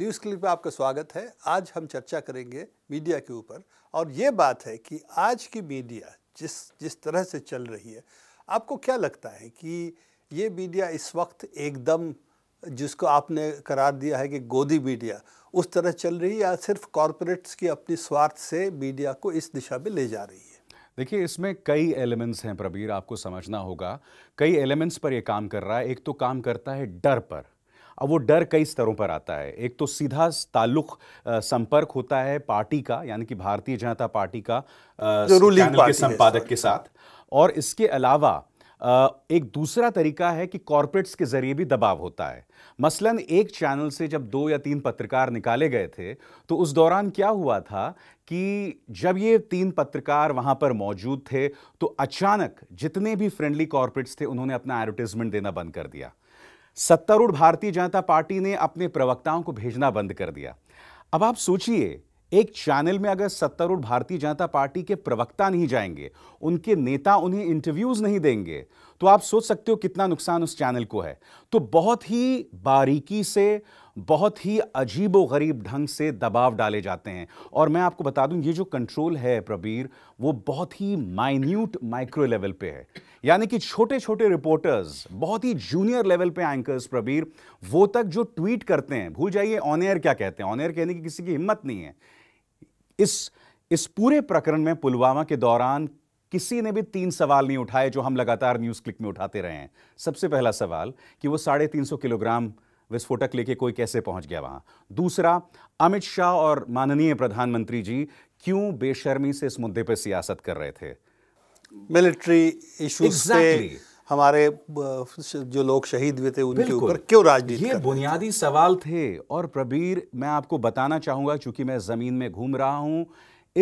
News clip में आपका स्वागत है आज हम चर्चा करेंगे मीडिया के ऊपर और ये बात है कि आज की मीडिया जिस जिस तरह से चल रही है आपको क्या लगता है कि ये मीडिया इस वक्त एकदम जिसको आपने करार दिया है कि गोदी मीडिया उस तरह चल रही है या सिर्फ कॉरपोरेट्स की अपनी स्वार्थ से मीडिया को इस दिशा में ले जा रही है देखिए इसमें कई एलिमेंट्स हैं प्रवीर आपको समझना होगा कई एलिमेंट्स पर यह काम कर रहा है एक तो काम करता है डर पर अब वो डर कई स्तरों पर आता है एक तो सीधा ताल्लुक संपर्क होता है पार्टी का यानी कि भारतीय जनता पार्टी का रूलिंग के संपादक के साथ और इसके अलावा एक दूसरा तरीका है कि कॉरपोरेट्स के जरिए भी दबाव होता है मसलन एक चैनल से जब दो या तीन पत्रकार निकाले गए थे तो उस दौरान क्या हुआ था कि जब ये तीन पत्रकार वहां पर मौजूद थे तो अचानक जितने भी फ्रेंडली कॉरपोरेट्स थे उन्होंने अपना एडवर्टीजमेंट देना बंद कर दिया सत्तारूढ़ भारतीय जनता पार्टी ने अपने प्रवक्ताओं को भेजना बंद कर दिया अब आप सोचिए एक चैनल में अगर सत्तारूढ़ भारतीय जनता पार्टी के प्रवक्ता नहीं जाएंगे उनके नेता उन्हें इंटरव्यूज नहीं देंगे तो आप सोच सकते हो कितना नुकसान उस चैनल को है तो बहुत ही बारीकी से बहुत ही अजीब गरीब ढंग से दबाव डाले जाते हैं और मैं आपको बता दूं ये जो कंट्रोल है प्रबीर वो बहुत ही माइन्यूट माइक्रो लेवल पे है यानी कि छोटे छोटे रिपोर्टर्स बहुत ही जूनियर लेवल पे एंकर्स प्रबीर वो तक जो ट्वीट करते हैं भूल जाइए ऑन एयर क्या कहते हैं ऑन एयर कहने की किसी की हिम्मत नहीं है इस इस पूरे प्रकरण में पुलवामा के दौरान किसी ने भी तीन सवाल नहीं उठाए जो हम लगातार न्यूज क्लिक में उठाते रहे हैं सबसे पहला सवाल कि वो साढ़े तीन सौ किलोग्राम विस्फोटक लेके कोई कैसे पहुंच गया वहां दूसरा अमित शाह और माननीय प्रधानमंत्री जी क्यों बेशर्मी से इस मुद्दे पर सियासत कर रहे थे मिलिट्री इश्यूज exactly. पे हमारे जो लोग शहीद हुए थे उनके ऊपर क्यों राजनीति ये बुनियादी सवाल थे और प्रबीर मैं आपको बताना चाहूंगा चूंकि मैं ज़मीन में घूम रहा हूं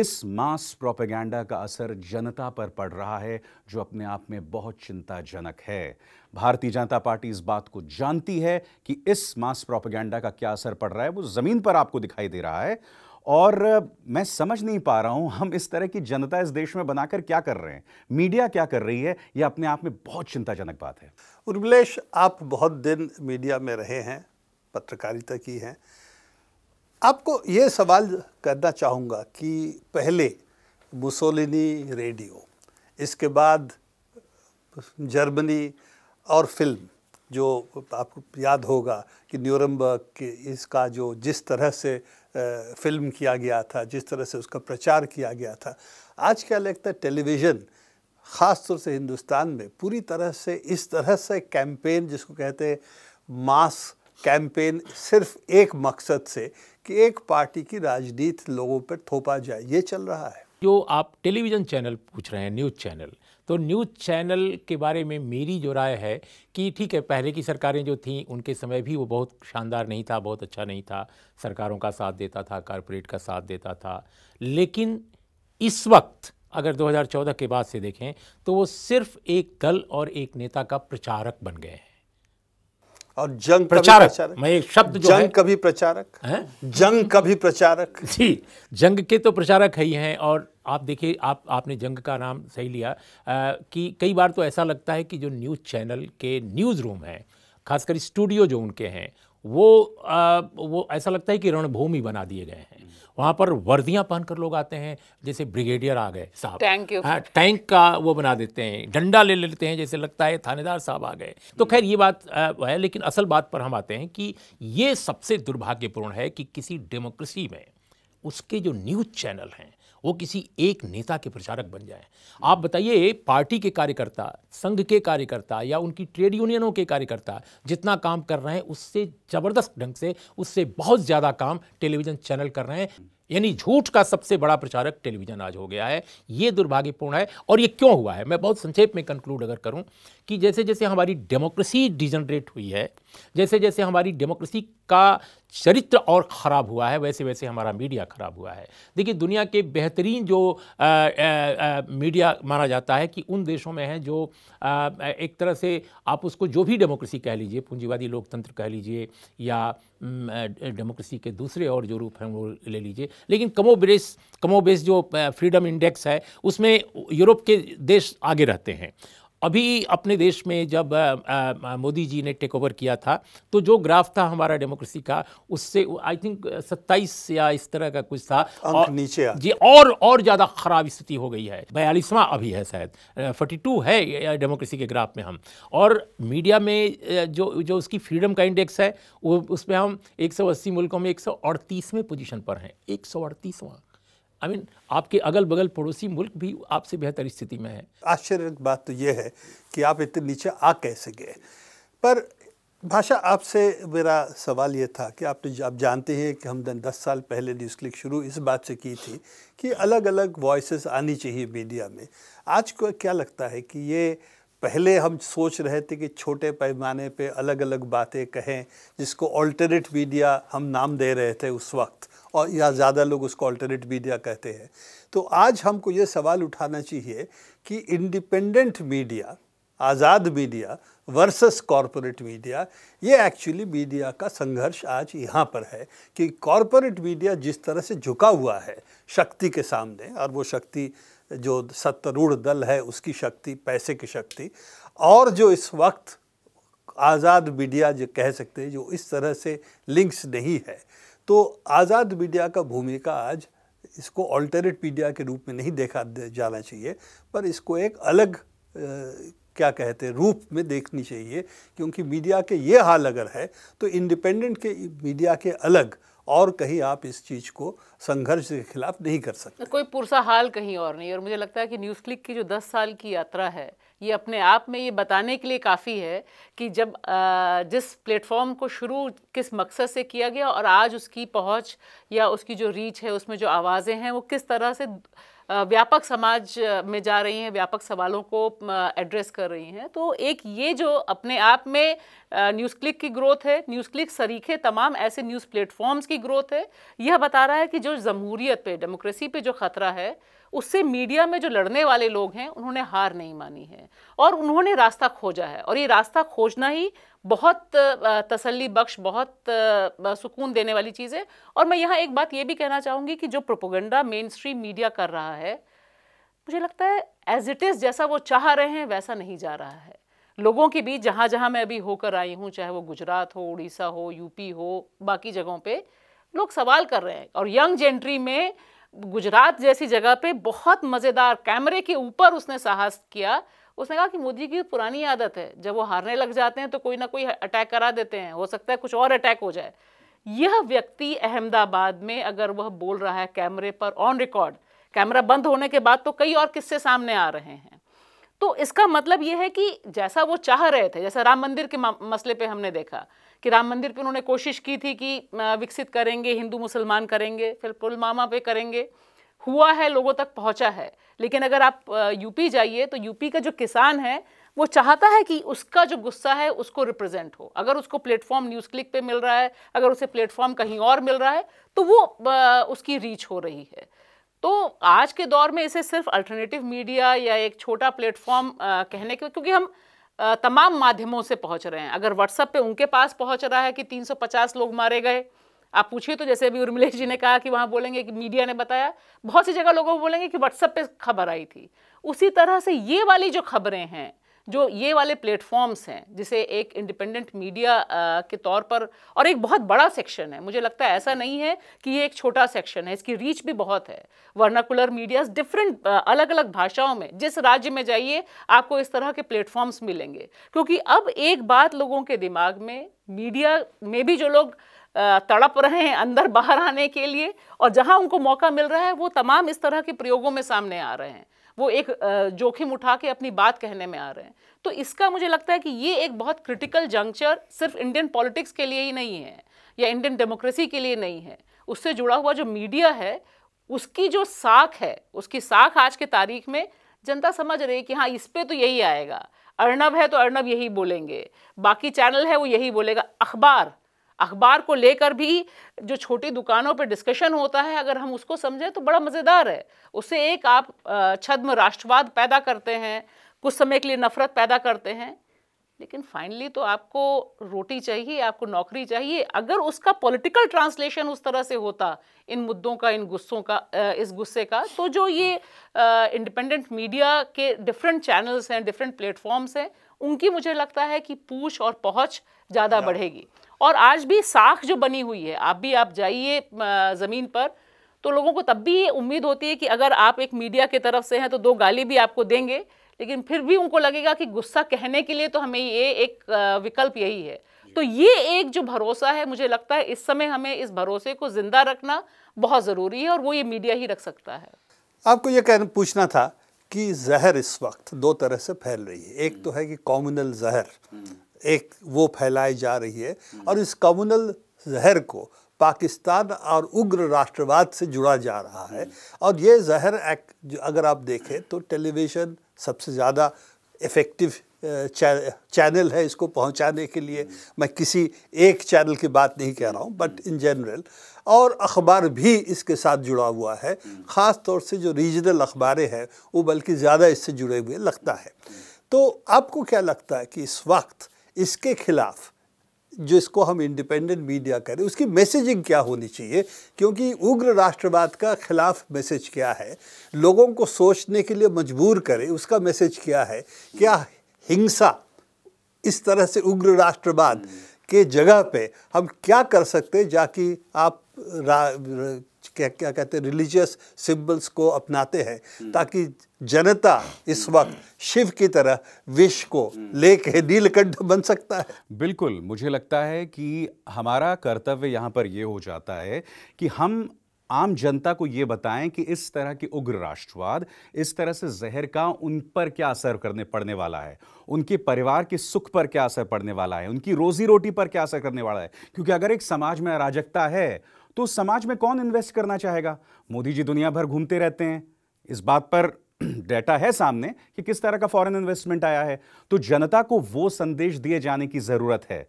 इस मास प्रोपेगेंडा का असर जनता पर पड़ रहा है जो अपने आप में बहुत चिंताजनक है भारतीय जनता पार्टी इस बात को जानती है कि इस मास प्रोपेगेंडा का क्या असर पड़ रहा है वो ज़मीन पर आपको दिखाई दे रहा है और मैं समझ नहीं पा रहा हूं हम इस तरह की जनता इस देश में बनाकर क्या कर रहे हैं मीडिया क्या कर रही है यह अपने आप में बहुत चिंताजनक बात है उर्मिलेश आप बहुत दिन मीडिया में रहे हैं पत्रकारिता की हैं आपको ये सवाल करना चाहूँगा कि पहले मुसोलिनी रेडियो इसके बाद जर्मनी और फिल्म जो आपको याद होगा कि न्यूरमबर्ग के इसका जो जिस तरह से फिल्म किया गया था जिस तरह से उसका प्रचार किया गया था आज क्या लगता तो है टेलीविज़न ख़ास तौर से हिंदुस्तान में पूरी तरह से इस तरह से कैंपेन जिसको कहते हैं मास कैंपेन सिर्फ एक मकसद से कि एक पार्टी की राजनीति लोगों पर थोपा जाए ये चल रहा है जो आप टेलीविज़न चैनल पूछ रहे हैं न्यूज़ चैनल तो न्यूज़ चैनल के बारे में मेरी जो राय है कि ठीक है पहले की सरकारें जो थीं उनके समय भी वो बहुत शानदार नहीं था बहुत अच्छा नहीं था सरकारों का साथ देता था कारपोरेट का साथ देता था लेकिन इस वक्त अगर 2014 के बाद से देखें तो वो सिर्फ एक दल और एक नेता का प्रचारक बन गए हैं और जंग प्रचारक, मैं एक शब्द जो जंग कभी प्रचारक है? जंग कभी प्रचारक जी जंग के तो प्रचारक है ही हैं और आप देखिए आप आपने जंग का नाम सही लिया आ, कि कई बार तो ऐसा लगता है कि जो न्यूज़ चैनल के न्यूज़ रूम हैं खासकर स्टूडियो जो उनके हैं वो आ, वो ऐसा लगता है कि रणभूमि बना दिए गए हैं वहाँ पर वर्दियाँ पहनकर लोग आते हैं जैसे ब्रिगेडियर आ गए साहब टैंक हाँ टैंक का वो बना देते हैं डंडा ले लेते हैं जैसे लगता है थानेदार साहब आ गए तो खैर ये बात है लेकिन असल बात पर हम आते हैं कि ये सबसे दुर्भाग्यपूर्ण है कि किसी डेमोक्रेसी में उसके जो न्यूज़ चैनल हैं वो किसी एक नेता के प्रचारक बन जाए आप बताइए पार्टी के कार्यकर्ता संघ के कार्यकर्ता या उनकी ट्रेड यूनियनों के कार्यकर्ता जितना काम कर रहे हैं उससे ज़बरदस्त ढंग से उससे बहुत ज़्यादा काम टेलीविज़न चैनल कर रहे हैं यानी झूठ का सबसे बड़ा प्रचारक टेलीविज़न आज हो गया है ये दुर्भाग्यपूर्ण है और ये क्यों हुआ है मैं बहुत संक्षेप में कंक्लूड अगर करूं कि जैसे जैसे हमारी डेमोक्रेसी डिजनरेट हुई है जैसे जैसे हमारी डेमोक्रेसी का चरित्र और ख़राब हुआ है वैसे वैसे हमारा मीडिया ख़राब हुआ है देखिए दुनिया के बेहतरीन जो आ, आ, आ, मीडिया माना जाता है कि उन देशों में है जो आ, एक तरह से आप उसको जो भी डेमोक्रेसी कह लीजिए पूंजीवादी लोकतंत्र कह लीजिए या डेमोक्रेसी के दूसरे और जो रूप हैं वो ले लीजिए लेकिन कमोबेस कमोबेस जो फ्रीडम इंडेक्स है उसमें यूरोप के देश आगे रहते हैं अभी अपने देश में जब मोदी जी ने टेक ओवर किया था तो जो ग्राफ था हमारा डेमोक्रेसी का उससे आई थिंक सत्ताईस या इस तरह का कुछ था और नीचे जी और और ज़्यादा ख़राब स्थिति हो गई है बयालीसवां अभी है शायद फोर्टी टू है डेमोक्रेसी के ग्राफ में हम और मीडिया में जो जो उसकी फ्रीडम का इंडेक्स है वो उसमें हम एक मुल्कों में एक में पोजीशन पर हैं एक सौ आई मीन आपके अगल बगल पड़ोसी मुल्क भी आपसे बेहतर स्थिति में है आश्चर्य बात तो यह है कि आप इतने नीचे आ कैसे गए पर भाषा आपसे मेरा सवाल ये था कि आप तो आप जानते हैं कि हमने दस साल पहले न्यूज़ क्लिक शुरू इस बात से की थी कि अलग अलग वॉइसेस आनी चाहिए मीडिया में आज को क्या लगता है कि ये पहले हम सोच रहे थे कि छोटे पैमाने पे अलग अलग बातें कहें जिसको ऑल्टरनेट मीडिया हम नाम दे रहे थे उस वक्त और या ज़्यादा लोग उसको अल्टरनेट मीडिया कहते हैं तो आज हमको ये सवाल उठाना चाहिए कि इंडिपेंडेंट मीडिया आज़ाद मीडिया वर्सेस कॉरपोरेट मीडिया ये एक्चुअली मीडिया का संघर्ष आज यहाँ पर है कि कॉरपोरेट मीडिया जिस तरह से झुका हुआ है शक्ति के सामने और वो शक्ति जो सत्तरूढ़ दल है उसकी शक्ति पैसे की शक्ति और जो इस वक्त आज़ाद मीडिया जो कह सकते हैं जो इस तरह से लिंक्स नहीं है तो आज़ाद मीडिया का भूमिका आज इसको ऑल्टरनेट मीडिया के रूप में नहीं देखा जाना चाहिए पर इसको एक अलग क्या कहते हैं रूप में देखनी चाहिए क्योंकि मीडिया के ये हाल अगर है तो इंडिपेंडेंट के मीडिया के अलग और कहीं आप इस चीज़ को संघर्ष के खिलाफ नहीं कर सकते कोई पुरसा हाल कहीं और नहीं और मुझे लगता है कि न्यूज़ क्लिक की जो दस साल की यात्रा है ये अपने आप में ये बताने के लिए काफ़ी है कि जब जिस प्लेटफॉर्म को शुरू किस मकसद से किया गया और आज उसकी पहुंच या उसकी जो रीच है उसमें जो आवाज़ें हैं वो किस तरह से व्यापक समाज में जा रही हैं व्यापक सवालों को एड्रेस कर रही हैं तो एक ये जो अपने आप में न्यूज़ क्लिक की ग्रोथ है न्यूज़ क्लिक सरीखे तमाम ऐसे न्यूज़ प्लेटफॉर्म्स की ग्रोथ है यह बता रहा है कि जो जमहूरीत पे डेमोक्रेसी पे जो ख़तरा है उससे मीडिया में जो लड़ने वाले लोग हैं उन्होंने हार नहीं मानी है और उन्होंने रास्ता खोजा है और ये रास्ता खोजना ही बहुत तसल्ली बख्श बहुत सुकून देने वाली चीज़ है और मैं यहाँ एक बात ये भी कहना चाहूँगी कि जो प्रोपोगंडा मेन स्ट्रीम मीडिया कर रहा है मुझे लगता है एज इट इज़ जैसा वो चाह रहे हैं वैसा नहीं जा रहा है लोगों के बीच जहाँ जहाँ मैं अभी होकर आई हूँ चाहे वो गुजरात हो उड़ीसा हो यूपी हो बाकी जगहों पे लोग सवाल कर रहे हैं और यंग जेंट्री में गुजरात जैसी जगह पे बहुत मज़ेदार कैमरे के ऊपर उसने साहस किया उसने कहा कि मोदी की पुरानी आदत है जब वो हारने लग जाते हैं तो कोई ना कोई अटैक करा देते हैं हो सकता है कुछ और अटैक हो जाए यह व्यक्ति अहमदाबाद में अगर वह बोल रहा है कैमरे पर ऑन रिकॉर्ड कैमरा बंद होने के बाद तो कई और किस्से सामने आ रहे हैं तो इसका मतलब यह है कि जैसा वो चाह रहे थे जैसा राम मंदिर के मसले पे हमने देखा कि राम मंदिर पे उन्होंने कोशिश की थी कि विकसित करेंगे हिंदू मुसलमान करेंगे फिर पुलवामा पे करेंगे हुआ है लोगों तक पहुंचा है लेकिन अगर आप यूपी जाइए तो यूपी का जो किसान है वो चाहता है कि उसका जो गुस्सा है उसको रिप्रेजेंट हो अगर उसको प्लेटफॉर्म न्यूज़ क्लिक पे मिल रहा है अगर उसे प्लेटफॉर्म कहीं और मिल रहा है तो वो उसकी रीच हो रही है तो आज के दौर में इसे सिर्फ अल्टरनेटिव मीडिया या एक छोटा प्लेटफॉर्म कहने के क्योंकि हम तमाम माध्यमों से पहुंच रहे हैं अगर व्हाट्सएप पे उनके पास पहुंच रहा है कि 350 लोग मारे गए आप पूछिए तो जैसे अभी उर्मिलेश जी ने कहा कि वहाँ बोलेंगे कि मीडिया ने बताया बहुत सी जगह लोगों को बोलेंगे कि व्हाट्सएप पे खबर आई थी उसी तरह से ये वाली जो खबरें हैं जो ये वाले प्लेटफॉर्म्स हैं जिसे एक इंडिपेंडेंट मीडिया के तौर पर और एक बहुत बड़ा सेक्शन है मुझे लगता है ऐसा नहीं है कि ये एक छोटा सेक्शन है इसकी रीच भी बहुत है वर्नाकुलर मीडियाज डिफरेंट अलग अलग भाषाओं में जिस राज्य में जाइए आपको इस तरह के प्लेटफॉर्म्स मिलेंगे क्योंकि अब एक बात लोगों के दिमाग में मीडिया में भी जो लोग तड़प रहे हैं अंदर बाहर आने के लिए और जहां उनको मौका मिल रहा है वो तमाम इस तरह के प्रयोगों में सामने आ रहे हैं वो एक जोखिम उठा के अपनी बात कहने में आ रहे हैं तो इसका मुझे लगता है कि ये एक बहुत क्रिटिकल जंक्चर सिर्फ इंडियन पॉलिटिक्स के लिए ही नहीं है या इंडियन डेमोक्रेसी के लिए नहीं है उससे जुड़ा हुआ जो मीडिया है उसकी जो साख है उसकी साख आज के तारीख में जनता समझ रही है कि हाँ इस पर तो यही आएगा अर्नब है तो अर्नब यही बोलेंगे बाकी चैनल है वो यही बोलेगा अखबार अखबार को लेकर भी जो छोटी दुकानों पर डिस्कशन होता है अगर हम उसको समझें तो बड़ा मज़ेदार है उससे एक आप छद्म राष्ट्रवाद पैदा करते हैं कुछ समय के लिए नफरत पैदा करते हैं लेकिन फाइनली तो आपको रोटी चाहिए आपको नौकरी चाहिए अगर उसका पॉलिटिकल ट्रांसलेशन उस तरह से होता इन मुद्दों का इन गुस्सों का इस गुस्से का तो जो ये इंडिपेंडेंट मीडिया के डिफरेंट चैनल्स हैं डिफरेंट प्लेटफॉर्म्स हैं उनकी मुझे लगता है कि पूछ और पहुंच ज़्यादा बढ़ेगी और आज भी साख जो बनी हुई है आप भी आप जाइए ज़मीन पर तो लोगों को तब भी ये उम्मीद होती है कि अगर आप एक मीडिया की तरफ से हैं तो दो गाली भी आपको देंगे लेकिन फिर भी उनको लगेगा कि गुस्सा कहने के लिए तो हमें ये एक विकल्प यही है तो ये एक जो भरोसा है मुझे लगता है इस समय हमें इस भरोसे को ज़िंदा रखना बहुत ज़रूरी है और वो ये मीडिया ही रख सकता है आपको ये कहना पूछना था कि जहर इस वक्त दो तरह से फैल रही है एक hmm. तो है कि कॉम्युनल जहर hmm. एक वो फैलाई जा रही है और इस कम्युनल जहर को पाकिस्तान और उग्र राष्ट्रवाद से जुड़ा जा रहा है और ये जहर एक्ट जो अगर आप देखें तो टेलीविज़न सबसे ज़्यादा इफ़ेक्टिव चैनल है इसको पहुंचाने के लिए मैं किसी एक चैनल की बात नहीं कह रहा हूं बट इन जनरल और अखबार भी इसके साथ जुड़ा हुआ है ख़ास तौर से जो रीजनल अखबारें हैं वो बल्कि ज़्यादा इससे जुड़े हुए लगता है तो आपको क्या लगता है कि इस वक्त इसके खिलाफ जिसको हम इंडिपेंडेंट मीडिया करें उसकी मैसेजिंग क्या होनी चाहिए क्योंकि उग्र राष्ट्रवाद का खिलाफ मैसेज क्या है लोगों को सोचने के लिए मजबूर करें उसका मैसेज क्या है क्या हिंसा इस तरह से उग्र राष्ट्रवाद के जगह पे हम क्या कर सकते हैं जाकि आप रा, रा, क्या क्या कहते हैं रिलीजियस सिंबल्स को अपनाते हैं हम्म। ताकि जनता इस वक्त शिव की तरह विश्व को हम्म। लेके नीलकंठ बन सकता है बिल्कुल मुझे लगता है कि हमारा कर्तव्य यहाँ पर ये हो जाता है कि हम आम जनता को ये बताएं कि इस तरह की उग्र राष्ट्रवाद इस तरह से जहर का उन पर क्या असर करने पड़ने वाला है उनके परिवार के सुख पर क्या असर पड़ने वाला है उनकी रोजी रोटी पर क्या असर करने वाला है क्योंकि अगर एक समाज में अराजकता है तो उस समाज में कौन इन्वेस्ट करना चाहेगा मोदी जी दुनिया भर घूमते रहते हैं इस बात पर डेटा है सामने कि किस तरह का फॉरेन इन्वेस्टमेंट आया है तो जनता को वो संदेश दिए जाने की जरूरत है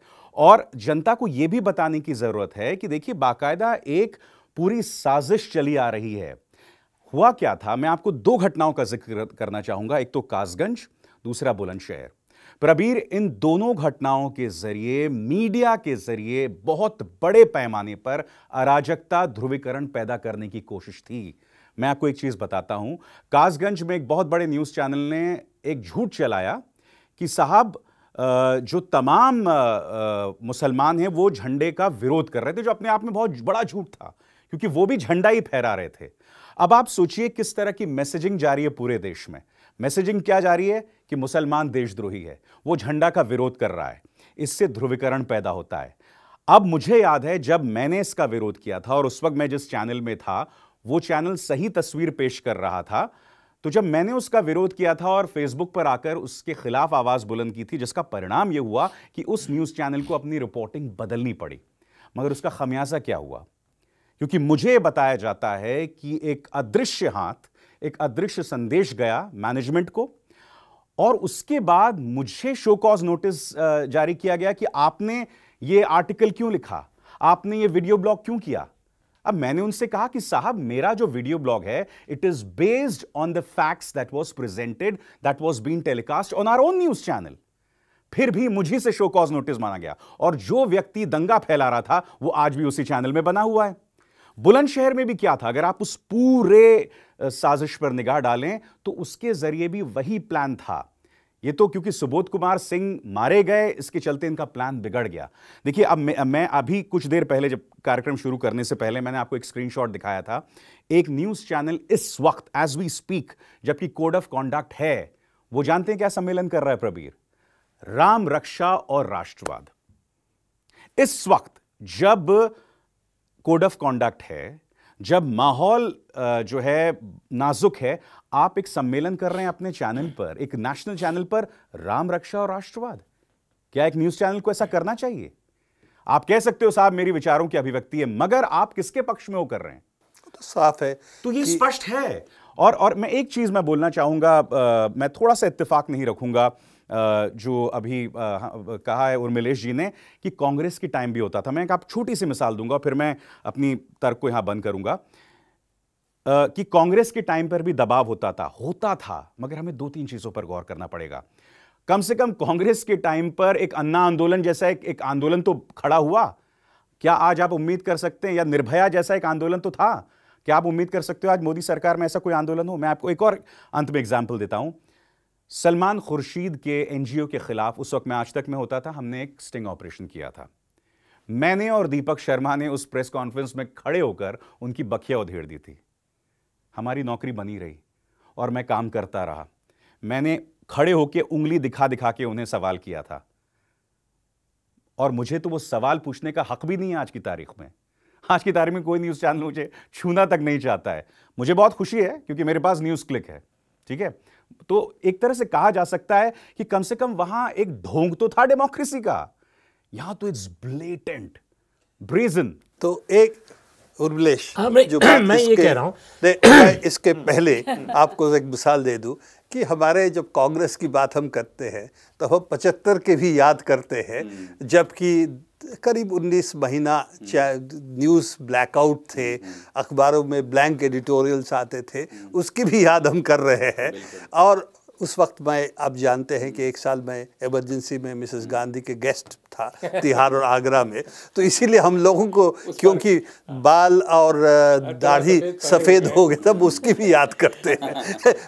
और जनता को यह भी बताने की जरूरत है कि देखिए बाकायदा एक पूरी साजिश चली आ रही है हुआ क्या था मैं आपको दो घटनाओं का जिक्र करना चाहूंगा एक तो कासगंज दूसरा बुलंदशहर प्रबीर इन दोनों घटनाओं के जरिए मीडिया के जरिए बहुत बड़े पैमाने पर अराजकता ध्रुवीकरण पैदा करने की कोशिश थी मैं आपको एक चीज बताता हूं कासगंज में एक बहुत बड़े न्यूज चैनल ने एक झूठ चलाया कि साहब जो तमाम मुसलमान हैं वो झंडे का विरोध कर रहे थे जो अपने आप में बहुत बड़ा झूठ था क्योंकि वो भी झंडा ही फहरा रहे थे अब आप सोचिए किस तरह की मैसेजिंग जा रही है पूरे देश में मैसेजिंग क्या जा रही है कि मुसलमान देशद्रोही है वो झंडा का विरोध कर रहा है इससे ध्रुवीकरण पैदा होता है अब मुझे याद है जब मैंने इसका विरोध किया था और उस वक्त मैं जिस चैनल में था वो चैनल सही तस्वीर पेश कर रहा था तो जब मैंने उसका विरोध किया था और फेसबुक पर आकर उसके खिलाफ आवाज बुलंद की थी जिसका परिणाम यह हुआ कि उस न्यूज चैनल को अपनी रिपोर्टिंग बदलनी पड़ी मगर उसका खमियाजा क्या हुआ क्योंकि मुझे बताया जाता है कि एक अदृश्य हाथ एक अदृश्य संदेश गया मैनेजमेंट को और उसके बाद मुझे शो कॉज नोटिस जारी किया गया कि आपने ये आर्टिकल क्यों लिखा आपने ये वीडियो ब्लॉग क्यों किया अब मैंने उनसे कहा कि साहब मेरा जो वीडियो ब्लॉग है it is based on the facts that was presented that was been telecast on our own news channel फिर भी मुझे से शो कॉज नोटिस माना गया और जो व्यक्ति दंगा फैला रहा था वो आज भी उसी चैनल में बना हुआ है बुलंदशहर में भी क्या था अगर आप उस पूरे साजिश पर निगाह डालें तो उसके जरिए भी वही प्लान था ये तो क्योंकि सुबोध कुमार सिंह मारे गए इसके चलते इनका प्लान बिगड़ गया देखिए अब मैं, मैं अभी कुछ देर पहले जब कार्यक्रम शुरू करने से पहले मैंने आपको एक स्क्रीनशॉट दिखाया था एक न्यूज़ चैनल इस वक्त एज वी स्पीक जबकि कोड ऑफ कॉन्डक्ट है वो जानते हैं क्या सम्मेलन कर रहा है प्रबीर राम रक्षा और राष्ट्रवाद इस वक्त जब कोड ऑफ कॉन्डक्ट है जब माहौल जो है नाजुक है आप एक सम्मेलन कर रहे हैं अपने चैनल पर एक नेशनल चैनल पर राम रक्षा और राष्ट्रवाद क्या एक न्यूज चैनल को ऐसा करना चाहिए आप कह सकते हो साहब मेरी विचारों की अभिव्यक्ति है मगर आप किसके पक्ष में वो कर रहे हैं तो साफ है तो ये स्पष्ट है और और मैं एक चीज मैं बोलना चाहूंगा आ, मैं थोड़ा सा इत्तेफाक नहीं रखूंगा जो अभी कहा है उर्मिलेश जी ने कि कांग्रेस की टाइम भी होता था मैं एक आप छोटी सी मिसाल दूंगा फिर मैं अपनी तर्क को यहां बंद करूंगा कि कांग्रेस के टाइम पर भी दबाव होता था होता था मगर हमें दो तीन चीज़ों पर गौर करना पड़ेगा कम से कम कांग्रेस के टाइम पर एक अन्ना आंदोलन जैसा एक, एक आंदोलन तो खड़ा हुआ क्या आज आप उम्मीद कर सकते हैं या निर्भया जैसा एक आंदोलन तो था क्या आप उम्मीद कर सकते हो आज मोदी सरकार में ऐसा कोई आंदोलन हो मैं आपको एक और अंत में एग्जाम्पल देता हूं सलमान खुर्शीद के एनजीओ के खिलाफ उस वक्त मैं आज तक में होता था हमने एक स्टिंग ऑपरेशन किया था मैंने और दीपक शर्मा ने उस प्रेस कॉन्फ्रेंस में खड़े होकर उनकी बखिया उधेड़ दी थी हमारी नौकरी बनी रही और मैं काम करता रहा मैंने खड़े होकर उंगली दिखा दिखा के उन्हें सवाल किया था और मुझे तो वो सवाल पूछने का हक भी नहीं है आज की तारीख में आज की तारीख में कोई न्यूज़ चैनल मुझे छूना तक नहीं चाहता है मुझे बहुत खुशी है क्योंकि मेरे पास न्यूज़ क्लिक है ठीक है तो एक तरह से कहा जा सकता है कि कम से कम वहां एक ढोंग तो था डेमोक्रेसी का यहां तो इट्स ब्लेटेंट ब्रीजन तो एक उर्वलेश हाँ, जो मैं ये कह रहा हूँ इसके पहले आपको एक मिसाल दे दूं कि हमारे जब कांग्रेस की बात हम करते हैं तो हम पचहत्तर के भी याद करते हैं हम्म। जबकि करीब 19 महीना हम्म। न्यूज़ ब्लैकआउट थे हम्म। अखबारों में ब्लैंक एडिटोरियल्स आते थे हम्म। उसकी भी याद हम कर रहे हैं और उस वक्त मैं आप जानते हैं कि एक साल मैं इमरजेंसी में मिसेस गांधी के गेस्ट था तिहार और आगरा में तो इसीलिए हम लोगों को क्योंकि हाँ। बाल और दाढ़ी सफ़ेद हो गए तब उसकी भी याद करते हैं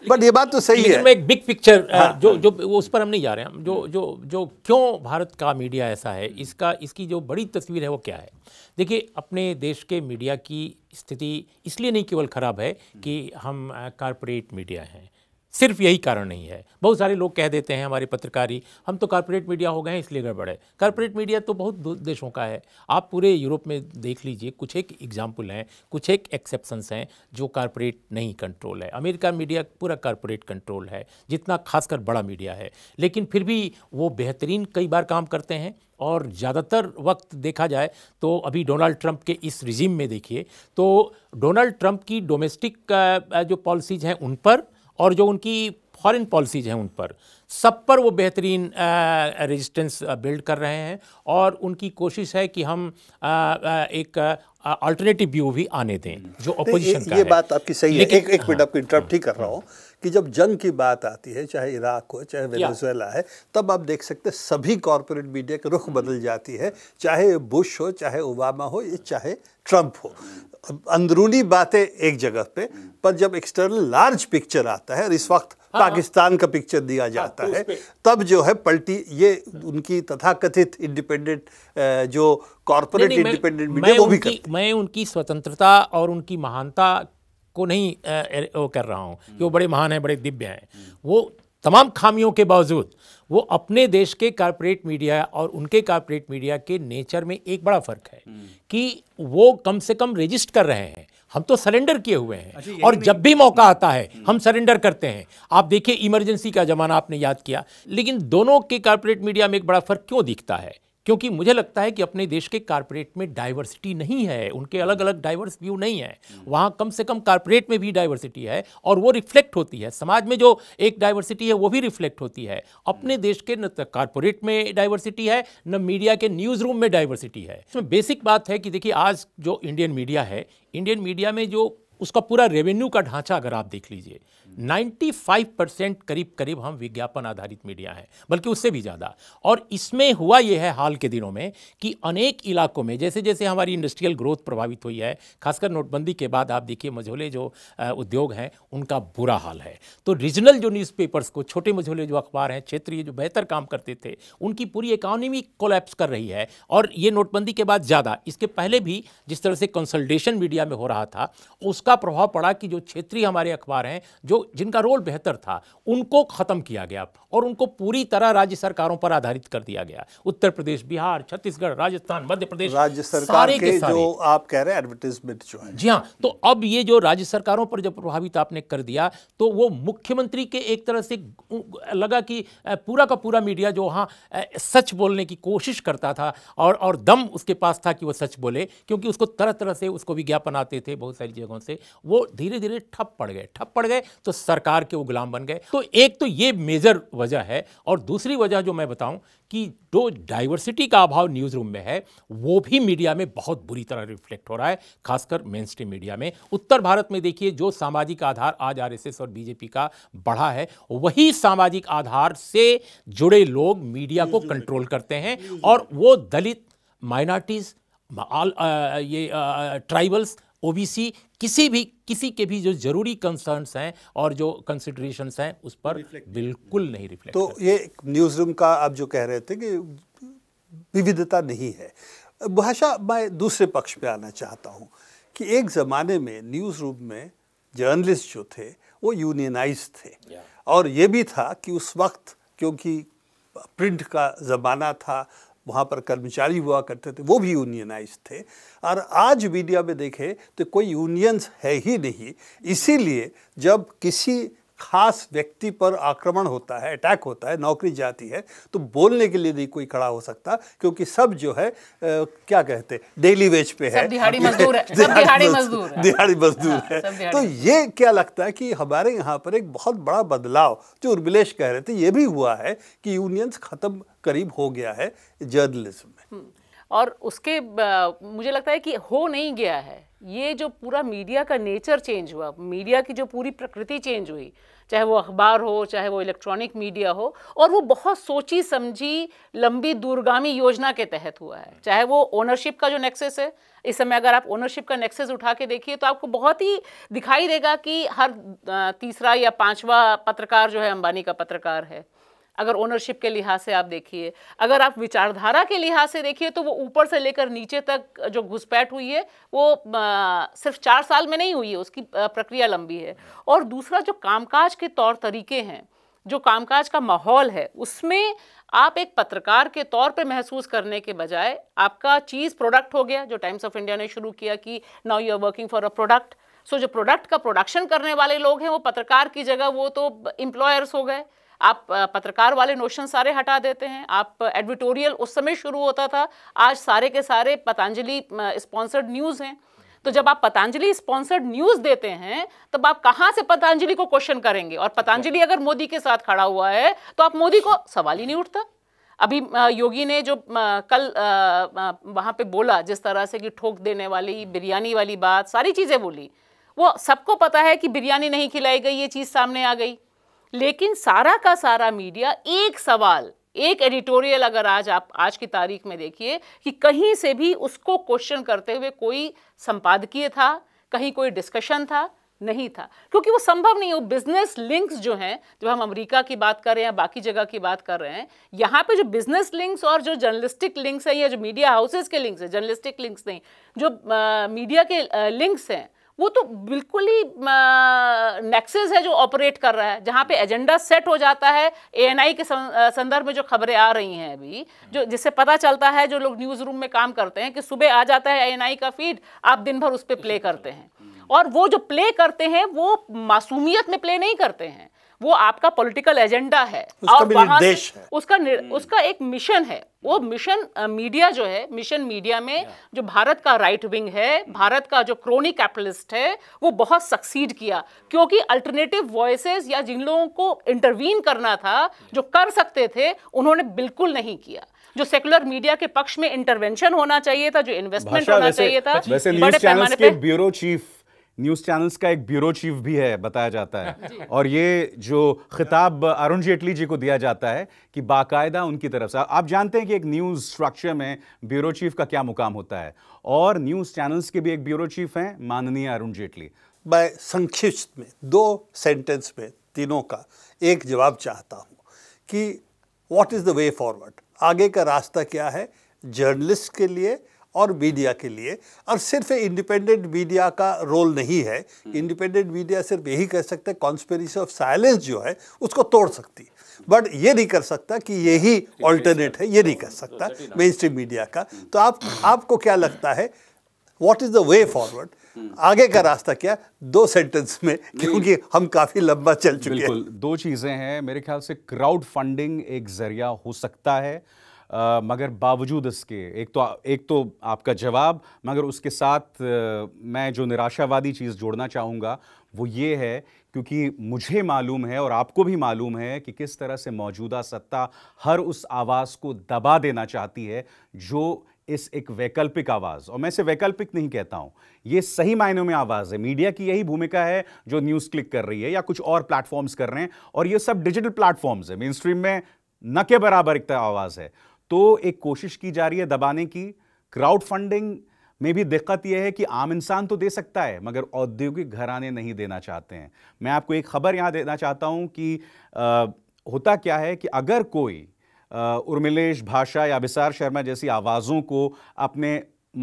बट ये बात तो सही है मैं एक बिग पिक्चर हाँ, जो हाँ। जो उस पर हम नहीं जा रहे हैं जो जो जो क्यों भारत का मीडिया ऐसा है इसका इसकी जो बड़ी तस्वीर है वो क्या है देखिए अपने देश के मीडिया की स्थिति इसलिए नहीं केवल ख़राब है कि हम कॉरपोरेट मीडिया हैं सिर्फ यही कारण नहीं है बहुत सारे लोग कह देते हैं हमारे पत्रकारी हम तो कॉरपोरेट मीडिया हो गए हैं इसलिए गड़बड़ है कॉरपोरेट मीडिया तो बहुत देशों का है आप पूरे यूरोप में देख लीजिए कुछ एक एग्जाम्पल हैं कुछ एक एक्सेप्शंस हैं जो कॉरपोरेट नहीं कंट्रोल है अमेरिका मीडिया पूरा कॉरपोरेट कंट्रोल है जितना खासकर बड़ा मीडिया है लेकिन फिर भी वो बेहतरीन कई बार काम करते हैं और ज़्यादातर वक्त देखा जाए तो अभी डोनाल्ड ट्रंप के इस रिजिम में देखिए तो डोनाल्ड ट्रंप की डोमेस्टिक जो पॉलिसीज़ हैं उन पर और जो उनकी फॉरेन पॉलिसीज़ हैं उन पर सब पर वो बेहतरीन रेजिस्टेंस बिल्ड कर रहे हैं और उनकी कोशिश है कि हम आ, आ, एक अल्टरनेटिव व्यू भी आने दें जो अपोजिशन का ये है। बात आपकी सही है एक एक मिनट हाँ। आपको इंटरप्ट ही कर रहा हूँ कि जब जंग की बात आती है चाहे इराक हो चाहे वेनेजुएला है तब आप देख सकते हैं सभी कॉरपोरेट मीडिया के रुख बदल जाती है चाहे बुश हो चाहे ओबामा हो या चाहे ट्रंप हो अंदरूनी बातें एक जगह पे पर जब एक्सटर्नल लार्ज पिक्चर आता है और इस वक्त हाँ। पाकिस्तान का पिक्चर दिया हाँ, जाता है तब जो है पलटी ये उनकी तथाकथित इंडिपेंडेंट जो कॉरपोरेट इंडिपेंडेंट मीडिया वो भी करते मैं उनकी स्वतंत्रता और उनकी महानता को नहीं वो कर रहा हूँ हम्म। कि वो बड़े महान हैं बड़े दिव्य हैं वो तमाम खामियों के बावजूद वो अपने देश के कॉरपोरेट मीडिया और उनके कॉरपोरेट मीडिया के नेचर में एक बड़ा फ़र्क है हम्म। कि वो कम से कम रजिस्ट कर रहे हैं हम तो सरेंडर किए हुए हैं अच्छा, और जब भी मौका आता है हम्म। हम सरेंडर करते हैं आप देखिए इमरजेंसी का ज़माना आपने याद किया लेकिन दोनों के कॉरपोरेट मीडिया में एक बड़ा फ़र्क क्यों दिखता है क्योंकि मुझे लगता है कि अपने देश के कारपोरेट में डाइवर्सिटी नहीं है उनके अलग अलग डाइवर्स व्यू नहीं है वहाँ कम से कम कारपोरेट में भी डाइवर्सिटी है और वो रिफ्लेक्ट होती है समाज में जो एक डाइवर्सिटी है वो भी रिफ्लेक्ट होती है अपने देश के न कारपोरेट तो में डाइवर्सिटी है न मीडिया के न्यूज़ रूम में डाइवर्सिटी है इसमें बेसिक बात है कि देखिए आज जो इंडियन मीडिया है इंडियन मीडिया में जो उसका पूरा रेवेन्यू का ढांचा अगर आप देख लीजिए 95 परसेंट करीब करीब हम विज्ञापन आधारित मीडिया हैं बल्कि उससे भी ज़्यादा और इसमें हुआ यह है हाल के दिनों में कि अनेक इलाकों में जैसे जैसे हमारी इंडस्ट्रियल ग्रोथ प्रभावित हुई है खासकर नोटबंदी के बाद आप देखिए मझोले जो उद्योग हैं उनका बुरा हाल है तो रीजनल जो न्यूज़पेपर्स को छोटे मझोले जो अखबार हैं क्षेत्रीय जो बेहतर काम करते थे उनकी पूरी इकॉनमी कोलैप्स कर रही है और ये नोटबंदी के बाद ज़्यादा इसके पहले भी जिस तरह से कंसल्टेशन मीडिया में हो रहा था उसका प्रभाव पड़ा कि जो क्षेत्रीय हमारे अखबार हैं जो जिनका रोल बेहतर था उनको ख़त्म किया गया और उनको पूरी तरह राज्य सरकारों पर आधारित कर दिया गया उत्तर प्रदेश बिहार छत्तीसगढ़ राजस्थान मध्य प्रदेश राज्य सरकार सारे के, के सारे। जो आप कह रहे हैं एडवर्टीजमेंट जो है जी हाँ तो अब ये जो राज्य सरकारों पर जब प्रभावित आपने कर दिया तो वो मुख्यमंत्री के एक तरह से लगा कि पूरा का पूरा मीडिया जो वहाँ सच बोलने की कोशिश करता था और और दम उसके पास था कि वो सच बोले क्योंकि उसको तरह तरह से उसको विज्ञापन आते थे बहुत सारी जगहों से वो धीरे धीरे ठप पड़ गए ठप पड़ गए तो सरकार के वो गुलाम बन गए तो एक तो ये मेजर वजह है और दूसरी वजह जो मैं बताऊं कि जो डाइवर्सिटी का अभाव न्यूज़ रूम में है वो भी मीडिया में बहुत बुरी तरह रिफ्लेक्ट हो रहा है खासकर मेन स्ट्रीम मीडिया में उत्तर भारत में देखिए जो सामाजिक आधार आज आर और बीजेपी का बढ़ा है वही सामाजिक आधार से जुड़े लोग मीडिया को कंट्रोल करते हैं और वो दलित माइनॉरिटीज़ ये ट्राइबल्स ओबीसी किसी भी किसी के भी जो जरूरी कंसर्न्स हैं और जो कंसिडरेशंस हैं उस पर बिल्कुल नहीं रिफ्लेक्ट तो ये न्यूज़ रूम का आप जो कह रहे थे कि विविधता नहीं है भाषा मैं दूसरे पक्ष पे आना चाहता हूँ कि एक ज़माने में न्यूज़ रूम में जर्नलिस्ट जो थे वो यूनियनाइज थे और ये भी था कि उस वक्त क्योंकि प्रिंट का ज़माना था वहाँ पर कर्मचारी हुआ करते थे वो भी यूनियनाइज थे और आज मीडिया में देखें तो कोई यूनियंस है ही नहीं इसीलिए जब किसी खास व्यक्ति पर आक्रमण होता है अटैक होता है नौकरी जाती है तो बोलने के लिए नहीं कोई खड़ा हो सकता क्योंकि सब जो है आ, क्या कहते हैं डेली वेज पे है दिहाड़ी मजदूर है दिहाड़ी मजदूर हाँ, है तो ये क्या लगता है कि हमारे यहाँ पर एक बहुत बड़ा बदलाव जो उर्मिलेश कह रहे थे ये भी हुआ है कि यूनियंस खत्म करीब हो गया है जर्नलिज्म में और उसके मुझे लगता है कि हो नहीं गया है ये जो पूरा मीडिया का नेचर चेंज हुआ मीडिया की जो पूरी प्रकृति चेंज हुई चाहे वो अखबार हो चाहे वो इलेक्ट्रॉनिक मीडिया हो और वो बहुत सोची समझी लंबी दूरगामी योजना के तहत हुआ है चाहे वो ओनरशिप का जो नेक्सेस है इस समय अगर आप ओनरशिप का नेक्सेस उठा के देखिए तो आपको बहुत ही दिखाई देगा कि हर तीसरा या पाँचवा पत्रकार जो है अंबानी का पत्रकार है अगर ओनरशिप के लिहाज से आप देखिए अगर आप विचारधारा के लिहाज से देखिए तो वो ऊपर से लेकर नीचे तक जो घुसपैठ हुई है वो आ, सिर्फ चार साल में नहीं हुई है उसकी प्रक्रिया लंबी है और दूसरा जो कामकाज के तौर तरीके हैं जो कामकाज का माहौल है उसमें आप एक पत्रकार के तौर पे महसूस करने के बजाय आपका चीज़ प्रोडक्ट हो गया जो टाइम्स ऑफ इंडिया ने शुरू किया कि now you are working for a product so जो प्रोडक्ट का प्रोडक्शन करने वाले लोग हैं वो पत्रकार की जगह वो तो एम्प्लॉयर्स हो गए आप पत्रकार वाले नोशन सारे हटा देते हैं आप एडविटोरियल उस समय शुरू होता था आज सारे के सारे पतंजलि स्पॉन्सर्ड न्यूज़ हैं तो जब आप पतंजलि स्पॉन्सर्ड न्यूज देते हैं तब आप कहाँ से पतंजलि को क्वेश्चन करेंगे और पतंजलि अगर मोदी के साथ खड़ा हुआ है तो आप मोदी को सवाल ही नहीं उठता अभी योगी ने जो कल वहाँ पे बोला जिस तरह से कि ठोक देने वाली बिरयानी वाली बात सारी चीज़ें बोली वो सबको पता है कि बिरयानी नहीं खिलाई गई ये चीज़ सामने आ गई लेकिन सारा का सारा मीडिया एक सवाल एक एडिटोरियल अगर आज आप आज की तारीख में देखिए कि कहीं से भी उसको क्वेश्चन करते हुए कोई संपादकीय था कहीं कोई डिस्कशन था नहीं था क्योंकि वो संभव नहीं है वो बिजनेस लिंक्स जो हैं जब हम अमेरिका की बात कर रहे हैं बाकी जगह की बात कर रहे हैं यहाँ पे जो बिजनेस लिंक्स और जो जर्नलिस्टिक लिंक्स है या जो मीडिया हाउसेस के लिंक्स है जर्नलिस्टिक लिंक्स नहीं जो मीडिया के लिंक्स हैं वो तो बिल्कुल ही नेक्सेस है जो ऑपरेट कर रहा है जहाँ पे एजेंडा सेट हो जाता है एएनआई के संदर्भ में जो खबरें आ रही हैं अभी जो जिससे पता चलता है जो लोग न्यूज़ रूम में काम करते हैं कि सुबह आ जाता है एएनआई का फीड आप दिन भर उस पर प्ले करते हैं और वो जो प्ले करते हैं वो मासूमियत में प्ले नहीं करते हैं वो आपका पॉलिटिकल एजेंडा है और वहां उसका निर, उसका एक मिशन है वो मिशन मीडिया जो है मिशन मीडिया में जो भारत का राइट विंग है भारत का जो क्रोनी कैपिटलिस्ट है वो बहुत सक्सीड किया क्योंकि अल्टरनेटिव वॉइसेस या जिन लोगों को इंटरवीन करना था जो कर सकते थे उन्होंने बिल्कुल नहीं किया जो सेकुलर मीडिया के पक्ष में इंटरवेंशन होना चाहिए था जो इन्वेस्टमेंट होना चाहिए था बड़े पैमाने पर ब्यूरो चीफ न्यूज़ चैनल्स का एक ब्यूरो चीफ भी है बताया जाता है और ये जो खिताब अरुण जेटली जी को दिया जाता है कि बाकायदा उनकी तरफ से आप जानते हैं कि एक न्यूज़ स्ट्रक्चर में ब्यूरो चीफ का क्या मुकाम होता है और न्यूज़ चैनल्स के भी एक ब्यूरो चीफ हैं माननीय अरुण जेटली मैं संक्षिप्त में दो सेंटेंस में तीनों का एक जवाब चाहता हूँ कि what is the way forward आगे का रास्ता क्या है जर्नलिस्ट के लिए और मीडिया के लिए और सिर्फ इंडिपेंडेंट मीडिया का रोल नहीं है इंडिपेंडेंट हम्म। मीडिया सिर्फ यही कह सकते हैं कॉन्स्पेरिसी ऑफ साइलेंस जो है उसको तोड़ सकती बट ये नहीं कर सकता कि यही ऑल्टरनेट है ये नहीं कर तो सकता मेन स्ट्रीम मीडिया का हम्म। तो आप आपको क्या लगता है what is the way forward आगे का रास्ता क्या दो सेंटेंस में क्योंकि हम काफी लंबा चल चुके हैं दो चीजें हैं मेरे ख्याल से क्राउड फंडिंग एक जरिया हो सकता है आ, मगर बावजूद इसके एक तो एक तो आपका जवाब मगर उसके साथ आ, मैं जो निराशावादी चीज़ जोड़ना चाहूँगा वो ये है क्योंकि मुझे मालूम है और आपको भी मालूम है कि किस तरह से मौजूदा सत्ता हर उस आवाज़ को दबा देना चाहती है जो इस एक वैकल्पिक आवाज़ और मैं इसे वैकल्पिक नहीं कहता हूँ ये सही मायनों में आवाज़ है मीडिया की यही भूमिका है जो न्यूज़ क्लिक कर रही है या कुछ और प्लेटफॉर्म्स कर रहे हैं और ये सब डिजिटल प्लेटफॉर्म्स है मेन स्ट्रीम में न के बराबर एक आवाज़ है तो एक कोशिश की जा रही है दबाने की क्राउड फंडिंग में भी दिक्कत यह है कि आम इंसान तो दे सकता है मगर औद्योगिक घराने नहीं देना चाहते हैं मैं आपको एक खबर यहाँ देना चाहता हूँ कि आ, होता क्या है कि अगर कोई उर्मिलेश भाषा या विसार शर्मा जैसी आवाज़ों को अपने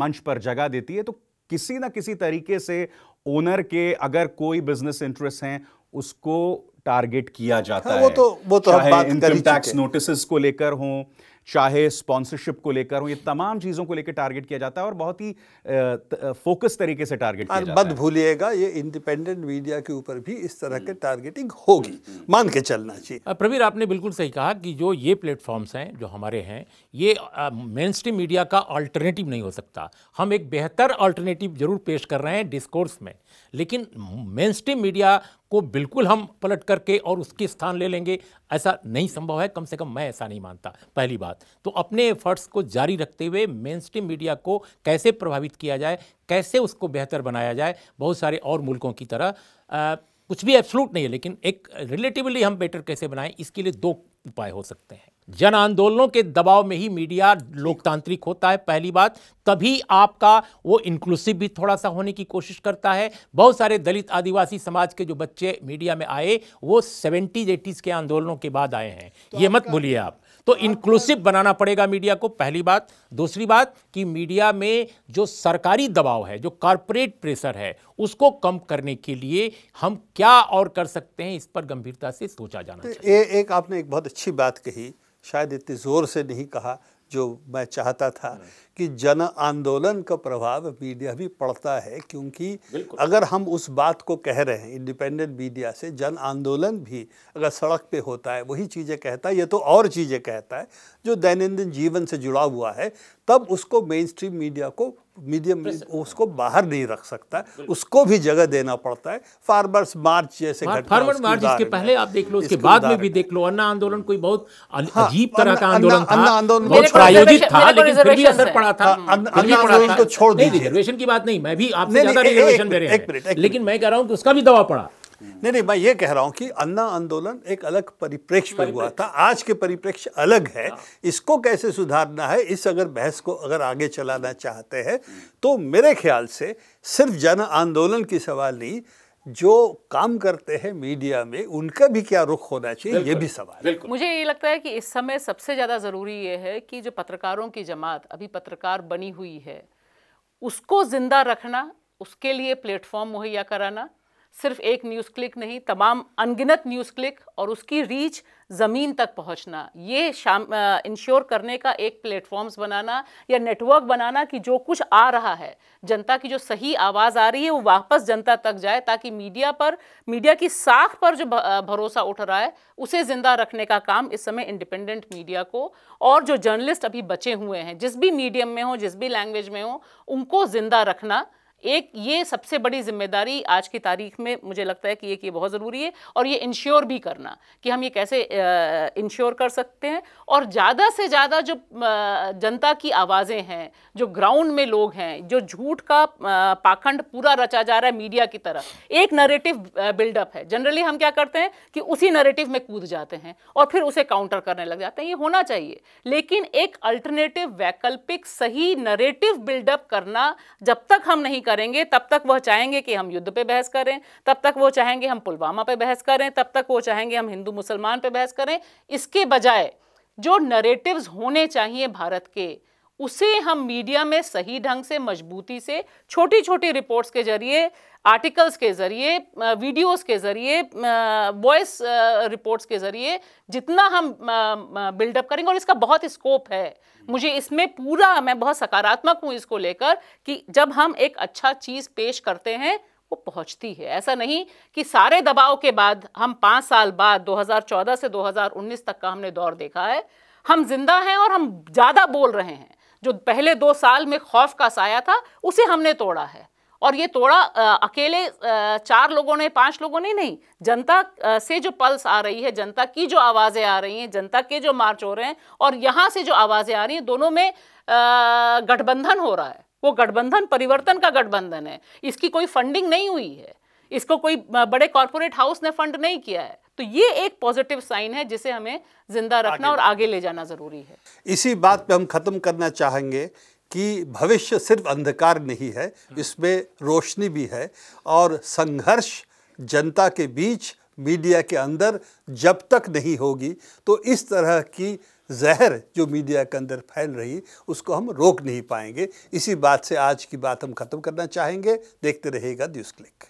मंच पर जगह देती है तो किसी ना किसी तरीके से ओनर के अगर कोई बिजनेस इंटरेस्ट हैं उसको टारगेट किया जाता हाँ, है वो तो वो तो इनकम टैक्स नोटिस को लेकर हों चाहे स्पॉन्सरशिप को लेकर हो ये तमाम चीज़ों को लेकर टारगेट किया जाता है और बहुत ही फोकस तरीके से टारगेट किया जाता मत भूलिएगा ये इंडिपेंडेंट मीडिया के ऊपर भी इस तरह के टारगेटिंग होगी मान के चलना चाहिए प्रवीर आपने बिल्कुल सही कहा कि जो ये प्लेटफॉर्म्स हैं जो हमारे हैं ये मेन स्ट्रीम मीडिया का ऑल्टरनेटिव नहीं हो सकता हम एक बेहतर ऑल्टरनेटिव जरूर पेश कर रहे हैं डिस्कोर्स में लेकिन मेन स्ट्रीम मीडिया को बिल्कुल हम पलट करके और उसके स्थान ले लेंगे ऐसा नहीं संभव है कम से कम मैं ऐसा नहीं मानता पहली बात बात तो अपने एफर्ट्स को जारी रखते हुए मेन स्ट्रीम मीडिया को कैसे प्रभावित किया जाए कैसे उसको बेहतर बनाया जाए बहुत सारे और मुल्कों की तरह आ, कुछ भी एब्सलूट नहीं है लेकिन एक रिलेटिवली हम बेटर कैसे बनाएं इसके लिए दो उपाय हो सकते हैं जन आंदोलनों के दबाव में ही मीडिया लोकतांत्रिक होता है पहली बात तभी आपका वो इंक्लूसिव भी थोड़ा सा होने की कोशिश करता है बहुत सारे दलित आदिवासी समाज के जो बच्चे मीडिया में आए वो सेवेंटीज एटीज़ के आंदोलनों के बाद आए हैं तो ये मत भूलिए आप तो इंक्लूसिव बनाना पड़ेगा मीडिया को पहली बात दूसरी बात कि मीडिया में जो सरकारी दबाव है जो कॉरपोरेट प्रेशर है उसको कम करने के लिए हम क्या और कर सकते हैं इस पर गंभीरता से सोचा जाना तो चाहिए ए, एक आपने एक बहुत अच्छी बात कही शायद इतने ज़ोर से नहीं कहा जो मैं चाहता था हम्म। कि जन आंदोलन का प्रभाव मीडिया भी पड़ता है क्योंकि अगर हम उस बात को कह रहे हैं इंडिपेंडेंट मीडिया से जन आंदोलन भी अगर सड़क पे होता है वही चीज़ें कहता है ये तो और चीज़ें कहता है जो दैनंदिन जीवन से जुड़ा हुआ है तब उसको मेन स्ट्रीम मीडिया को तो मीडियम उसको बाहर नहीं रख सकता उसको भी जगह देना पड़ता है फार्मर्स मार्च जैसे फार्मर मार्च इसके पहले आप देख लो उसके बाद में भी देख लो अन्ना आंदोलन कोई बहुत हाँ, अजीब तरह का आंदोलन था आंदोलन बहुत प्रायोजित था लेकिन फिर भी असर पड़ा था हाँ, अन्ना आंदोलन को छोड़ दीजिए रिजर्वेशन की बात नहीं मैं भी आपसे ज्यादा रिजर्वेशन दे रहे हैं लेकिन मैं कह रहा हूं कि उसका भी दबाव पड़ा नहीं नहीं मैं ये कह रहा हूँ कि अन्ना आंदोलन एक अलग परिप्रेक्ष्य में हुआ था आज के परिप्रेक्ष्य अलग है हाँ। इसको कैसे सुधारना है इस अगर बहस को अगर आगे चलाना चाहते हैं तो मेरे ख्याल से सिर्फ जन आंदोलन की सवाल नहीं जो काम करते हैं मीडिया में उनका भी क्या रुख होना चाहिए ये भी सवाल है मुझे ये लगता है कि इस समय सबसे ज़्यादा ज़रूरी ये है कि जो पत्रकारों की जमात अभी पत्रकार बनी हुई है उसको ज़िंदा रखना उसके लिए प्लेटफॉर्म मुहैया कराना सिर्फ एक न्यूज़ क्लिक नहीं तमाम अनगिनत न्यूज़ क्लिक और उसकी रीच ज़मीन तक पहुंचना ये शाम इंश्योर करने का एक प्लेटफॉर्म्स बनाना या नेटवर्क बनाना कि जो कुछ आ रहा है जनता की जो सही आवाज़ आ रही है वो वापस जनता तक जाए ताकि मीडिया पर मीडिया की साख पर जो भरोसा उठ रहा है उसे ज़िंदा रखने का काम इस समय इंडिपेंडेंट मीडिया को और जो जर्नलिस्ट अभी बचे हुए हैं जिस भी मीडियम में हो जिस भी लैंग्वेज में हो उनको ज़िंदा रखना एक ये सबसे बड़ी जिम्मेदारी आज की तारीख में मुझे लगता है कि एक ये बहुत ज़रूरी है और ये इंश्योर भी करना कि हम ये कैसे इंश्योर कर सकते हैं और ज़्यादा से ज़्यादा जो जनता की आवाज़ें हैं जो ग्राउंड में लोग हैं जो झूठ का पाखंड पूरा रचा जा रहा है मीडिया की तरफ एक नरेटिव बिल्डअप है जनरली हम क्या करते हैं कि उसी नरेटिव में कूद जाते हैं और फिर उसे काउंटर करने लग जाते हैं ये होना चाहिए लेकिन एक अल्टरनेटिव वैकल्पिक सही नरेटिव बिल्डअप करना जब तक हम नहीं करेंगे तब तक वह चाहेंगे कि हम युद्ध पे बहस करें तब तक वो चाहेंगे हम पुलवामा पे बहस करें तब तक वो चाहेंगे हम हिंदू मुसलमान पे बहस करें इसके बजाय जो नरेटिव्स होने चाहिए भारत के उसे हम मीडिया में सही ढंग से मजबूती से छोटी छोटी रिपोर्ट्स के जरिए आर्टिकल्स के ज़रिए वीडियोस के ज़रिए वॉइस रिपोर्ट्स के ज़रिए जितना हम बिल्डअप करेंगे और इसका बहुत स्कोप है मुझे इसमें पूरा मैं बहुत सकारात्मक हूँ इसको लेकर कि जब हम एक अच्छा चीज़ पेश करते हैं वो पहुंचती है ऐसा नहीं कि सारे दबाव के बाद हम पाँच साल बाद 2014 से 2019 तक का हमने दौर देखा है हम जिंदा हैं और हम ज़्यादा बोल रहे हैं जो पहले दो साल में खौफ का साया था उसे हमने तोड़ा है और ये तोड़ा आ, अकेले आ, चार लोगों ने पांच लोगों ने नहीं जनता आ, से जो पल्स आ रही है जनता की जो आवाज़ें आ रही हैं जनता के जो मार्च हो रहे हैं और यहाँ से जो आवाज़ें आ रही हैं दोनों में गठबंधन हो रहा है वो गठबंधन परिवर्तन का गठबंधन है इसकी कोई फंडिंग नहीं हुई है इसको कोई बड़े कॉरपोरेट हाउस ने फंड नहीं किया है तो ये एक पॉजिटिव साइन है जिसे हमें जिंदा रखना आगे और आगे ले जाना जरूरी है इसी बात पे हम खत्म करना चाहेंगे कि भविष्य सिर्फ अंधकार नहीं है हम्म। इसमें रोशनी भी है और संघर्ष जनता के बीच मीडिया के अंदर जब तक नहीं होगी तो इस तरह की जहर जो मीडिया के अंदर फैल रही उसको हम रोक नहीं पाएंगे इसी बात से आज की बात हम खत्म करना चाहेंगे देखते रहेगा न्यूज़ क्लिक